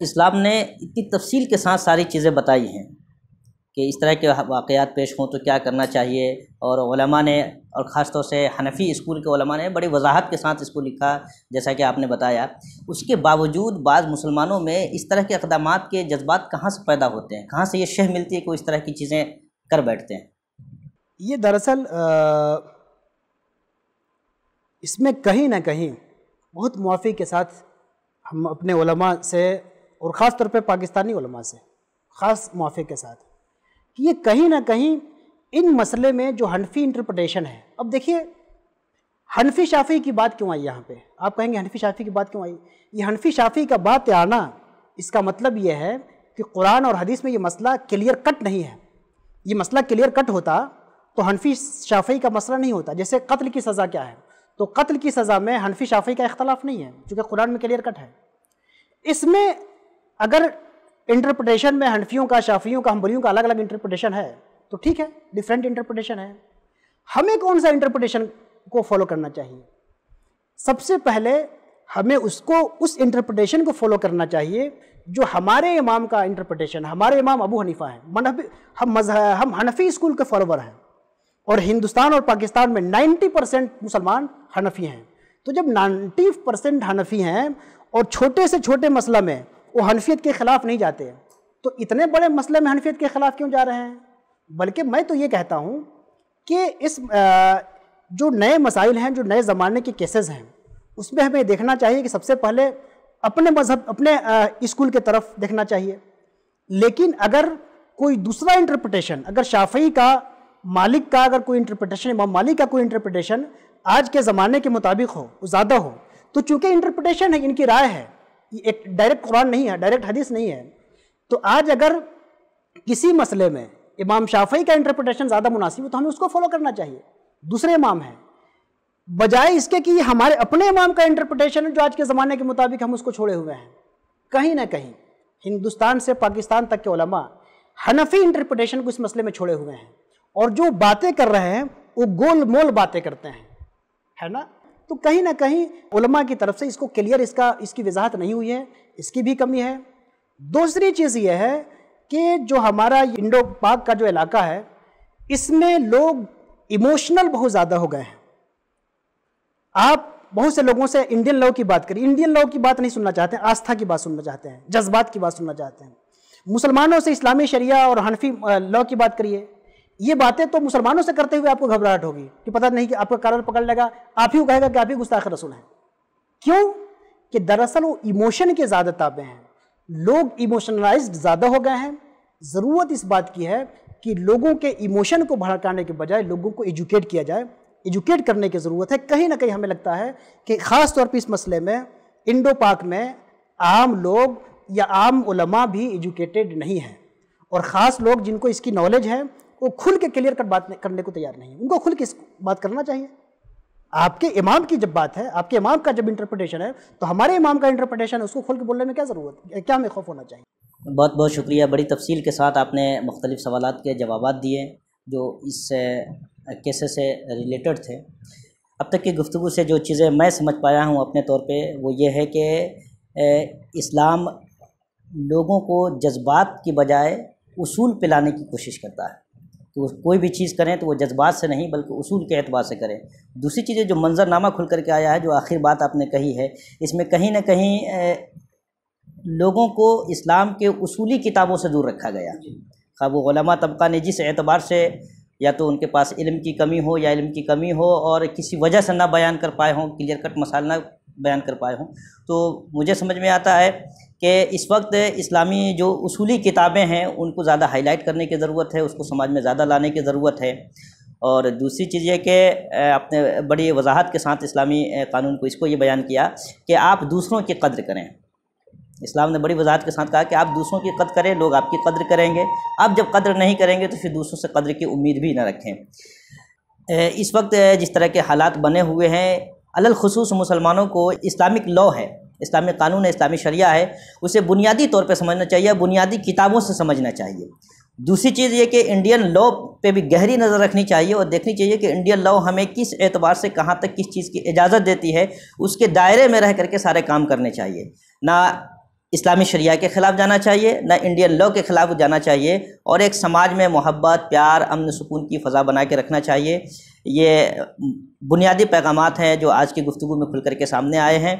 तो इस्लाम ने इतनी तफसील के साथ सारी चीज़ें बताई हैं कि इस तरह के वाकयात पेश हों तो क्या करना चाहिए और ओलमा ने और ख़ास तौर से हनफी स्कूल के ओलमा ने बड़ी वजाहत के साथ इसको लिखा जैसा कि आपने बताया उसके बावजूद बाज़ मुसलमानों में इस तरह के इकदाम के जज्बात कहाँ से पैदा होते हैं कहाँ से ये शह मिलती है कि इस तरह की चीज़ें कर बैठते हैं ये दरअसल इसमें कहीं ना कहीं बहुत मुआफ़ी के साथ हम अपने से और ख़ास तौर पर पाकिस्तानी उलमा से ख़ास मुआफ़े के साथ कि ये कहीं ना कहीं इन मसले में जो हनफी इंटरप्रटेशन है अब देखिए हनफी शाफी की बात क्यों आई यहाँ पे आप कहेंगे हनफी शाफी की बात क्यों आई ये हनफी शाफी का बात आना इसका मतलब ये है कि कुरान और हदीस में ये मसला क्लियर कट नहीं है ये मसला क्लियर कट होता तो हनफी शाफी का मसला नहीं होता जैसे कत्ल की सज़ा क्या है तो कत्ल की सज़ा में हनफी शाफी का इख्तलाफ नहीं है चूँकि कुरान में क्लियर कट है इसमें अगर इंटरप्रटेशन में हनफियों का शाफियों का हम्बलियों का अलग अलग इंटरप्रटेशन है तो ठीक है डिफरेंट इंटरप्रटेशन है हमें कौन सा इंटरप्रटेशन को फॉलो करना चाहिए सबसे पहले हमें उसको उस इंटरप्रटेशन को फॉलो करना चाहिए जो हमारे इमाम का इंटरप्रटेशन हमारे इमाम अबू हनीफा है हम मजहब हम हनफी स्कूल के फॉलोवर हैं और हिंदुस्तान और पाकिस्तान में 90 परसेंट मुसलमान हनफी हैं तो जब 90 परसेंट हनफी हैं और छोटे से छोटे मसला में वो हनफियत के ख़िलाफ़ नहीं जाते तो इतने बड़े मसले में हनफियत के ख़िलाफ़ क्यों जा रहे हैं बल्कि मैं तो ये कहता हूँ कि इस जो नए मसाइल हैं जो नए ज़माने के केसेस हैं उसमें हमें देखना चाहिए कि सबसे पहले अपने मज़हब अपने स्कूल के तरफ देखना चाहिए लेकिन अगर कोई दूसरा इंटरप्रटेशन अगर शाफी का मालिक का अगर कोई इंटरप्रटेशन इमाम मालिक का कोई इंटरप्रटेशन आज के ज़माने के मुताबिक हो ज़्यादा हो तो चूँकि इंटरप्रटेशन है इनकी राय है एक डायरेक्ट कुरान नहीं है डायरेक्ट हदीस नहीं है तो आज अगर किसी मसले में इमाम शाफी का इंटरप्रटेशन ज़्यादा मुनासिब है तो हमें उसको फॉलो करना चाहिए दूसरे इमाम हैं बजाय इसके कि हमारे अपने इमाम का इंटरप्रटेशन है जो आज के ज़माने के मुताबिक हम उसको छोड़े हुए हैं कहीं ना कहीं हिंदुस्तान से पाकिस्तान तक के ओलमा हनफी इंटरप्रटेशन को इस मसले में छोड़े हुए हैं और जो बातें कर रहे हैं वो गोल मोल बातें करते हैं है ना तो कहीं ना कहीं उलमा की तरफ से इसको क्लियर इसका इसकी वजाहत नहीं हुई है इसकी भी कमी है दूसरी चीज़ यह है कि जो हमारा इंडो पाक का जो इलाका है इसमें लोग इमोशनल बहुत ज़्यादा हो गए हैं आप बहुत से लोगों से इंडियन लॉ की बात करें इंडियन लॉ की बात नहीं सुनना चाहते हैं आस्था की बात सुनना चाहते हैं जज्बात की बात सुनना चाहते हैं मुसलमानों से इस्लामी शरिया और हनफी लॉ की बात करिए ये बातें तो मुसलमानों से करते हुए आपको घबराहट होगी कि पता नहीं कि आपका कारण पकड़ लेगा आप ही कहेगा कि आप ही गुस्ताख रसूल हैं क्यों कि दरअसल वो इमोशन के ज़्यादा ताबे हैं लोग इमोशनलाइज्ड ज़्यादा हो गए हैं ज़रूरत इस बात की है कि लोगों के इमोशन को भड़काने के बजाय लोगों को एजुकेट किया जाए एजुकेट करने की ज़रूरत है कहीं ना कहीं हमें लगता है कि ख़ास तौर पर इस मसले में इंडो पाक में आम लोग या आम उलमा भी एजुकेटेड नहीं हैं और ख़ास लोग जिनको इसकी नॉलेज है वो खुल के क्लियर कट बात करने को तैयार नहीं है उनको खुल के बात करना चाहिए आपके इमाम की जब बात है आपके इमाम का जब इंटरप्रटेशन है तो हमारे इमाम का इंटरप्रटेशन है उसको खुल के बोलने में क्या ज़रूरत है क्या हमें खौफ होना चाहिए बहुत बहुत शुक्रिया बड़ी तफसील के साथ आपने मुख्तलिफ सवाल के जवाब दिए जो इस कैसे से रिलेटेड थे अब तक की गुफ्तु से जो चीज़ें मैं समझ पाया हूँ अपने तौर पर वो ये है कि इस्लाम लोगों को जज्बात की बजाय उसूल पे लाने की कोशिश करता है कि वो कोई भी चीज़ करें तो वो जज्बात से नहीं बल्कि उसूल के अतबार से करें दूसरी चीज़ें जो मंजरनामा खुल करके आया है जो आखिर बात आपने कही है इसमें कहीं ना कहीं लोगों को इस्लाम के उसूली किताबों से दूर रखा गया खा वो तबका ने जिस एतबार से या तो उनके पास इल्म की कमी हो या इल्म की कमी हो और किसी वजह से ना बयान कर पाए हों क्लियर कट मसाल ना बयान कर पाए हों तो मुझे समझ में आता है कि इस वक्त इस्लामी जो उसूली किताबें हैं उनको ज़्यादा हाईलाइट करने की ज़रूरत है उसको समाज में ज़्यादा लाने की ज़रूरत है और दूसरी चीज़ ये कि आपने बड़ी वजाहत के साथ इस्लामी कानून को इसको ये बयान किया कि आप दूसरों की कद्र करें इस्लाम ने बड़ी वजाहत के साथ कहा कि आप दूसरों की कदर करें लोग आपकी कद्र करेंगे आप जब कद्र नहीं करेंगे तो फिर दूसरों से कद्र की उम्मीद भी ना रखें इस वक्त जिस तरह के हालात बने हुए हैं अलखसूस मुसलमानों को इस्लामिक लॉ है इस्लामी कानून है इस्लामी शरिया है उसे बुनियादी तौर पर समझना चाहिए बुनियादी किताबों से समझना चाहिए दूसरी चीज़ ये कि इंडियन लॉ पे भी गहरी नज़र रखनी चाहिए और देखनी चाहिए कि इंडियन लॉ हमें किस एतबार से कहाँ तक किस चीज़ की इजाज़त देती है उसके दायरे में रह करके सारे काम करने चाहिए ना इस्लामी शरिया के ख़िलाफ़ जाना चाहिए ना इंडियन लॉ के ख़िलाफ़ जाना चाहिए और एक समाज में मोहब्बत प्यार अमन सुकून की फ़ज़ा बना के रखना चाहिए ये बुनियादी पैगाम हैं जो आज की गुफ्तु में खुल करके सामने आए हैं